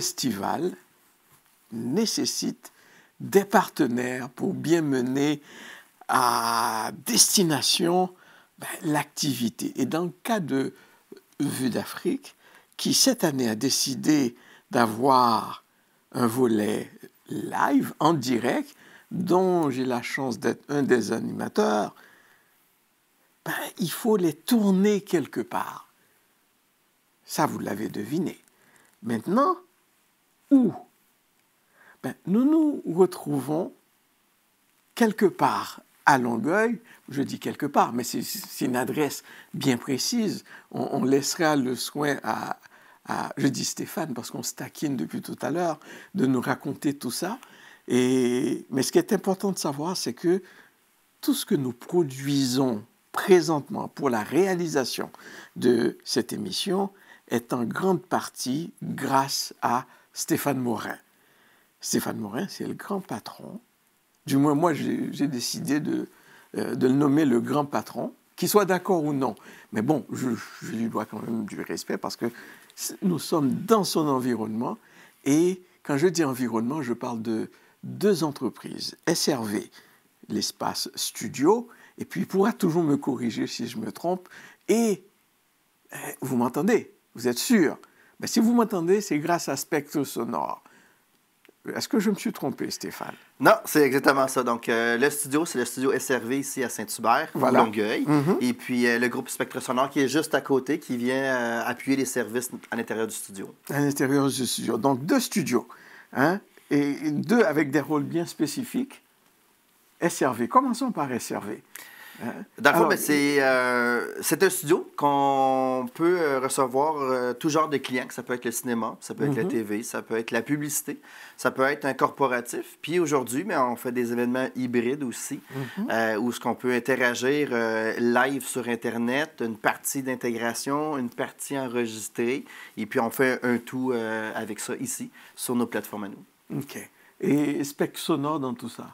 festival nécessite des partenaires pour bien mener à destination ben, l'activité. Et dans le cas de Vue d'Afrique, qui cette année a décidé d'avoir un volet live, en direct, dont j'ai la chance d'être un des animateurs, ben, il faut les tourner quelque part. Ça, vous l'avez deviné. Maintenant, où ben, Nous nous retrouvons quelque part à Longueuil, je dis quelque part, mais c'est une adresse bien précise. On, laissera le soin à, je dis Stéphane parce qu'on se taquine depuis tout à l'heure, de nous raconter tout ça. Et, mais ce qui est important de savoir, c'est que tout ce que nous produisons présentement pour la réalisation de cette émission est en grande partie grâce à Stéphane Morin. Stéphane Morin, c'est le grand patron. Du moins, moi, j'ai décidé euh, de, le nommer le grand patron, qu'il soit d'accord ou non. Mais bon, je, je, lui dois quand même du respect parce que nous sommes dans son environnement. Et quand je dis environnement, je parle de deux entreprises, SRV, l'espace studio, et puis il pourra toujours me corriger si je me trompe. Et euh, vous m'entendez, vous êtes sûr ben, si vous m'entendez, c'est grâce à Spectre Sonore. Est-ce que je me suis trompé, Stéphane? Non, c'est exactement ça. Donc, euh, le studio, c'est le studio SRV ici à Saint-Hubert, voilà. Longueuil. Mhm. Et puis, euh, le groupe Spectre Sonore qui est juste à côté, qui vient euh, appuyer les services à l'intérieur du studio. À l'intérieur du studio. Donc, deux studios. Hein? Et deux avec des rôles bien spécifiques. SRV. Commençons par SRV. Dans le ben, euh, c'est un studio qu'on peut euh, recevoir euh, tout genre de clients. Ça peut être le cinéma, ça peut être la mhm. TV, ça peut être la publicité, ça peut être un corporatif. Puis aujourd'hui, mais ben, on fait des événements hybrides aussi, mhm. où ce qu'on peut interagir live sur Internet, une partie d'intégration, une partie enregistrée, et puis on fait un tout avec ça ici, sur nos plateformes à nous. OK. Et spec sonore dans tout ça?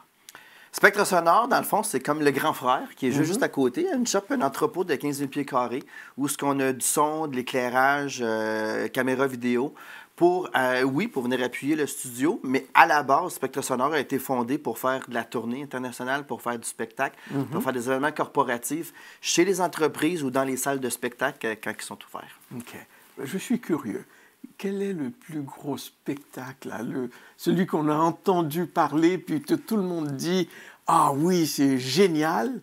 Spectre Sonore, dans le fond, c'est comme le grand frère qui est juste mhm. à côté. Une shop, un entrepôt de 15 000 pieds carrés où ce qu'on a du son, de l'éclairage, euh, caméra vidéo. Pour, euh, oui, pour venir appuyer le studio, mais à la base, Spectre Sonore a été fondé pour faire de la tournée internationale, pour faire du spectacle, mhm. pour faire des événements corporatifs chez les entreprises ou dans les salles de spectacle euh, quand ils sont ouverts. OK. Je suis curieux quel est le plus gros spectacle Celui qu'on a entendu parler, puis que tout le monde dit Ah oui, c'est génial.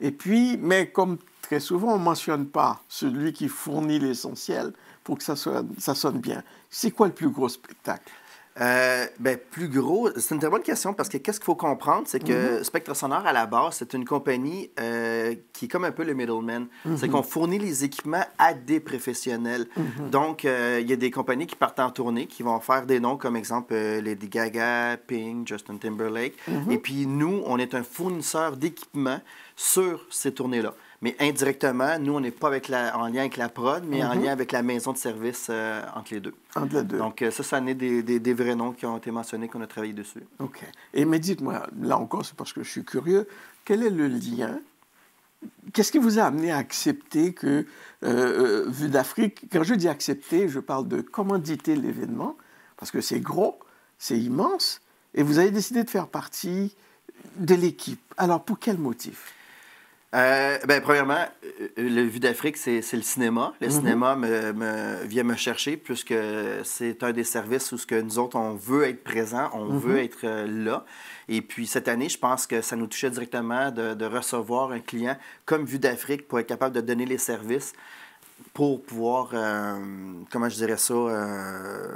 Et puis, mais comme très souvent, on ne mentionne pas celui qui fournit l'essentiel pour que ça sonne bien. C'est quoi le plus gros spectacle euh, ben, plus gros, c'est une très bonne question parce que qu'est-ce qu'il faut comprendre, c'est que mhm. Spectre Sonore, à la base, c'est une compagnie euh, qui est comme un peu le middleman. C'est mhm. qu'on fournit les équipements à des professionnels. Mhm. Donc, euh, il y a des compagnies qui partent en tournée, qui vont faire des noms comme, exemple, Lady Gaga, Pink, Justin Timberlake. Et puis, nous, on est un fournisseur d'équipements sur ces tournées-là. Mais indirectement, nous, on n'est pas avec la, en lien avec la prod, mais en mhm. lien avec la maison de service euh, entre les deux. Entre les deux. Donc, euh, ça, ça a des, des, vrais noms qui ont été mentionnés, qu'on a travaillé dessus. OK. Et mais dites-moi, là encore, c'est parce que je suis curieux, quel est le lien Qu'est-ce qui vous a amené à accepter que, euh, euh Vue d'Afrique, quand je dis accepter, je parle de commanditer l'événement, parce que c'est gros, c'est immense, et vous avez décidé de faire partie de l'équipe. Alors, pour quel motif euh, ben, premièrement, euh, euh, le Vue d'Afrique, c'est, le cinéma. Le mhm. cinéma me, vient me chercher puisque c'est un des services où ce que nous autres, on veut être présent, on mhm. veut être là. Et puis cette année, je pense que ça nous touchait directement de recevoir un client comme Vue d'Afrique pour être capable de donner les services pour pouvoir, euh, comment je dirais ça, euh,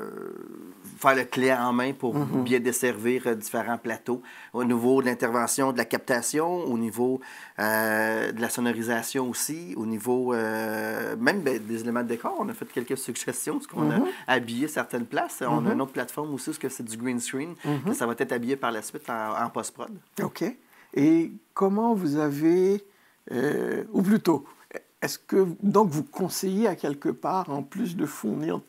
faire le clé en main pour mhm. bien desservir euh, différents plateaux au niveau de l'intervention, de la captation, au niveau de la sonorisation aussi, au niveau même ben, des éléments de décor. On a fait quelques suggestions, parce qu'on a mhm. habillé certaines places. On a mhm. une autre plateforme aussi, parce que c'est du green screen, que ça va être habillé par la suite en post-prod. OK. Et comment vous avez, ou plutôt, est-ce que donc vous conseillez à quelque part, en plus de fournir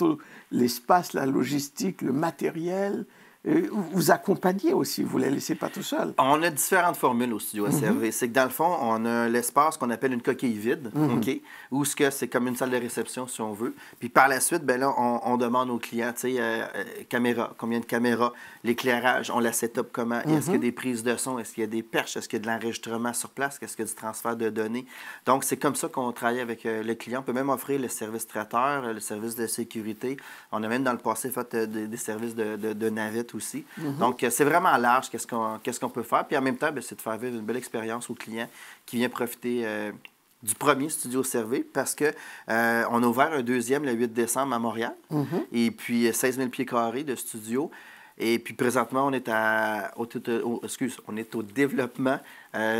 l'espace, la logistique, le matériel, euh, vous accompagnez aussi, vous ne les laissez pas tout seul. On a différentes formules au studio à mhm. C'est que dans le fond, on a l'espace qu'on appelle une coquille vide, mhm. OK, où ce que c'est comme une salle de réception, si on veut. Puis par la suite, ben là, on, demande aux clients, tu euh, euh, caméra, combien de caméras, l'éclairage, on la setup comment, est-ce qu'il y a mhm. des prises de son, est-ce qu'il y a des perches, est-ce qu'il y a de l'enregistrement sur place, est-ce qu'il y a du transfert de données. Donc, c'est comme ça qu'on travaille avec le client. On peut même offrir le service traiteur, le service de sécurité. On a même dans le passé fait des, services de, de, de navette aussi. Mhm. Donc, euh, c'est vraiment large qu'est-ce qu'on peut faire. Puis en même temps, ben, c'est de faire vivre une belle expérience au client qui vient profiter euh, du premier studio Servé parce qu'on euh, a ouvert un deuxième le 8 décembre à Montréal. Mhm. Et puis 16 000 pieds carrés de studio. Et puis présentement, on est, à, au, excuse, on est au développement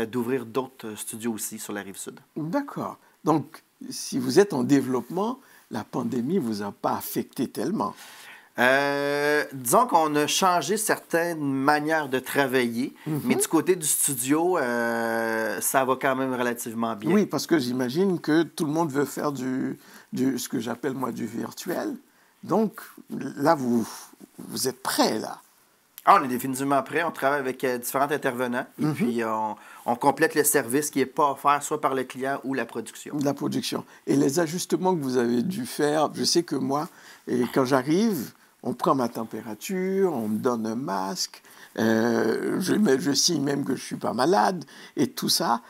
d'ouvrir d'autres studios aussi sur la rive sud. D'accord. Donc, si vous êtes en développement, la pandémie ne vous a pas affecté tellement. Euh, disons qu'on a changé certaines manières de travailler, mhm. mais du côté du studio, euh, ça va quand même relativement bien. Oui, parce que j'imagine que tout le monde veut faire du, du ce que j'appelle moi du virtuel. Donc là, vous, vous êtes prêts, là. Ah, on est définitivement prêt. On travaille avec euh, différents intervenants et mhm. puis on, complète le service qui n'est pas offert soit par le client ou la production. La production. Et les ajustements que vous avez dû faire, je sais que moi, quand j'arrive, on prend ma température, on me donne un masque, euh, je, je, signe même que je ne suis pas malade, et tout ça,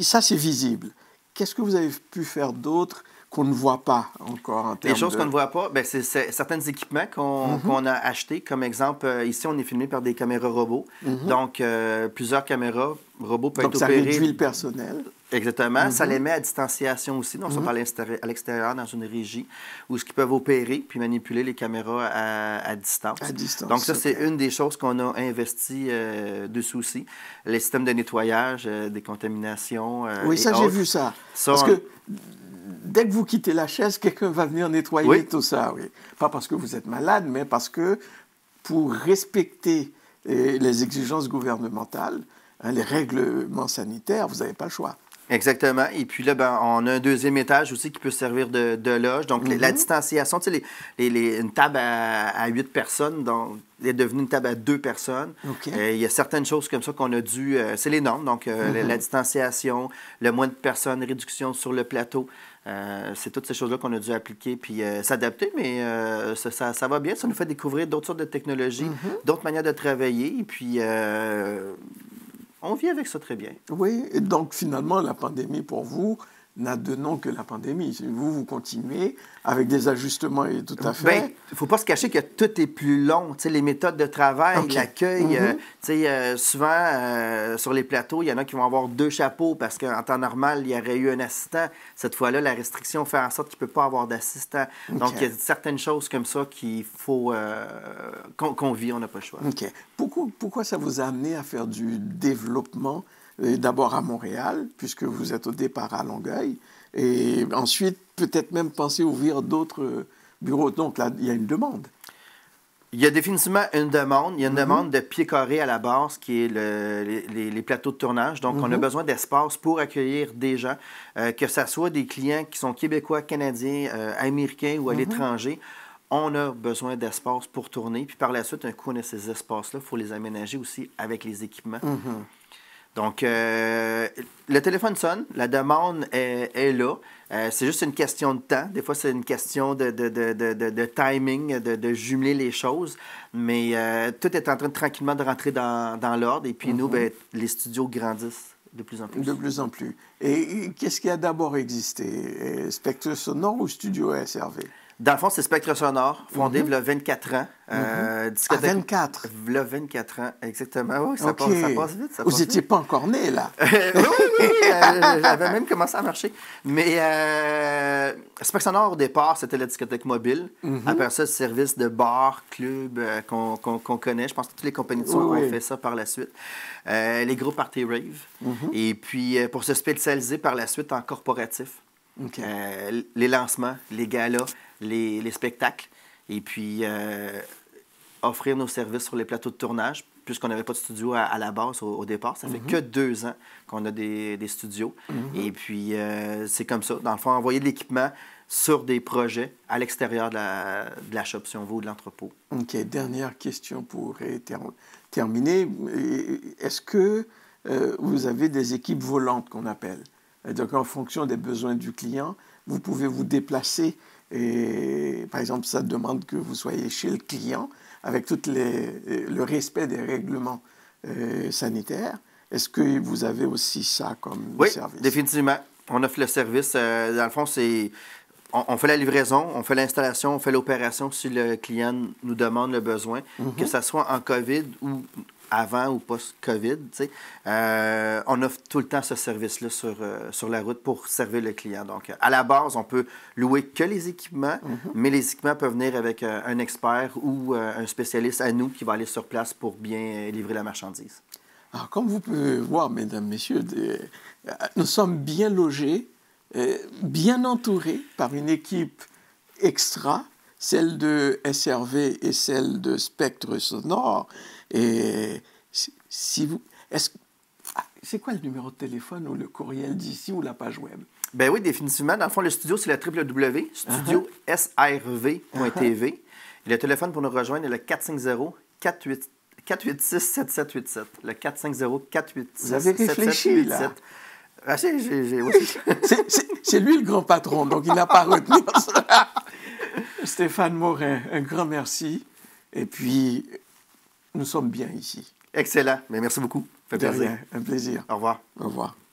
ça c'est visible. Qu'est-ce que vous avez pu faire d'autre qu'on ne voit pas encore en termes Les choses qu'on ne voit pas, ben, c'est certains équipements mhm. qu'on a achetés. Comme exemple, euh, ici, on est filmé par des caméras robots. Mhm. Donc, euh, plusieurs caméras robots peuvent Donc, être opérées. ça réduit le personnel. Exactement. Ça mhm. les met à distanciation aussi. Donc, mm -hmm. à l'extérieur, dans une régie, où ils peuvent opérer puis manipuler les caméras à, distance. À distance. Donc, ça, c'est une des choses qu'on a investi euh, de souci. Les systèmes de nettoyage, euh, des contaminations. Euh, oui, ça, j'ai vu ça. Parce que dès que vous quittez la chaise, quelqu'un va venir nettoyer tout ça. Oui. Pas parce que vous êtes malade, mais parce que pour respecter les exigences gouvernementales, hein, les règlements sanitaires, vous n'avez pas le choix. Exactement. Et puis là, ben, on a un deuxième étage aussi qui peut servir de, loge. Donc, la mm-hmm. distanciation, tu sais, les, une table à huit personnes, donc, est devenue une table à deux personnes. Euh, il y a certaines choses comme ça qu'on a dû... Euh, c'est les normes, donc euh, mm-hmm. la, distanciation, le moins de personnes, réduction sur le plateau. c'est toutes ces choses-là qu'on a dû appliquer puis s'adapter, mais ça, ça, va bien. Ça nous fait découvrir d'autres sortes de technologies, mm-hmm. d'autres manières de travailler. Et puis on vit avec ça très bien. Oui, et donc finalement, la pandémie pour vous, n'a de nom que la pandémie. Vous, vous continuez avec des ajustements et tout à ben, fait. Il ne faut pas se cacher que tout est plus long. sais, les méthodes de travail, l'accueil. Mhm. Euh, tu sais, euh, souvent, euh, sur les plateaux, il y en a qui vont avoir deux chapeaux parce qu'en temps normal, il y aurait eu un assistant. Cette fois-là, la restriction fait en sorte qu'il ne peut pas avoir d'assistant. Donc, il y a certaines choses comme ça qu'il faut qu'on vit. On n'a pas le choix. OK. Pourquoi, pourquoi ça vous a amené à faire du développement d'abord à Montréal, puisque vous êtes au départ à Longueuil, et ensuite peut-être même penser ouvrir d'autres euh, bureaux. Donc là, il y a une demande. Il y a définitivement une demande. Il y a une mm-hmm. demande de pied carré à la base, qui est les, plateaux de tournage. Donc, on a mm-hmm. besoin d'espace pour accueillir des gens, euh, que ce soit des clients qui sont québécois, canadiens, euh, américains ou à mm-hmm. l'étranger. On a besoin d'espace pour tourner. Puis par la suite, un coup, on a ces espaces-là. Il faut les aménager aussi avec les équipements. Donc, euh, le téléphone sonne, la demande est, là. Euh, c'est juste une question de temps. Des fois, c'est une question de, timing, de, jumeler les choses. Mais euh, tout est en train de tranquillement de rentrer dans, l'ordre. Et puis, nous, mhm. ben, les studios grandissent de plus en plus. De plus en plus. Et, et qu'est-ce qui a d'abord existé? Spectre sonore ou studio SRV? Dans le fond, c'est Spectre Sonore, fondé mhm. il -hmm. le 24 ans. Euh, 24? Mhm. 24 ah, ans, exactement. Oui, ça, ça passe vite. Vous n'étiez pas encore né, là. oui, oui, euh, J'avais même commencé à marcher. Mais euh, Spectre Sonore, au départ, c'était la discothèque mobile. Mhm. Après ça, le service de bar, club euh, qu'on connaît. Je pense que toutes les compagnies de soirée ont fait ça par la suite. les groupes party rave. Et puis, pour se spécialiser par la suite en corporatif. Euh, les lancements, les galas, les, spectacles, et puis euh, offrir nos services sur les plateaux de tournage, puisqu'on n'avait pas de studio à, la base au, départ. Ça fait mhm. que deux ans qu'on a des, studios. Mhm. Et puis, euh, c'est comme ça. Dans le fond, envoyer de l'équipement sur des projets à l'extérieur de la, shop, si on veut, ou de l'entrepôt. OK. Dernière question pour terminer. Est-ce que vous avez des équipes volantes qu'on appelle? donc, en fonction des besoins du client, vous pouvez vous déplacer. Et, par exemple, ça demande que vous soyez chez le client avec tout le respect des règlements euh, sanitaires. Est-ce que vous avez aussi ça comme service? Oui, définitivement. On offre le service. Euh, dans le fond, c'est on, fait la livraison, on fait l'installation, on fait l'opération si le client nous demande le besoin, que ce mhm. soit en COVID ou avant ou post-COVID. Euh, on offre tout le temps ce service-là sur, euh, sur la route pour servir le client. Donc, à la base, on peut louer que les équipements, mhm. mais les équipements peuvent venir avec euh, un expert ou un spécialiste à nous qui va aller sur place pour bien livrer la marchandise. Alors, comme vous pouvez voir, mesdames, messieurs, nous sommes bien logés, bien entourés par une équipe extra celle de SRV et celle de Spectre Sonore. Et si vous. Ah, c'est quoi le numéro de téléphone ou le courriel d'ici ou la page web? Ben oui, définitivement. Dans le fond, le studio, c'est la www.studiosrv.tv. Uh-huh. Uh-huh. Le téléphone pour nous rejoindre est le 450-486-7787. Le 450-486-7787. Vous avez réfléchi, là. Ah, c'est, c'est lui le grand patron, donc il n'a pas retenu. Stéphane Morin, un grand merci. Et puis, nous sommes bien ici. Excellent. Mais merci beaucoup. Fait plaisir. un plaisir. Au revoir. Au revoir.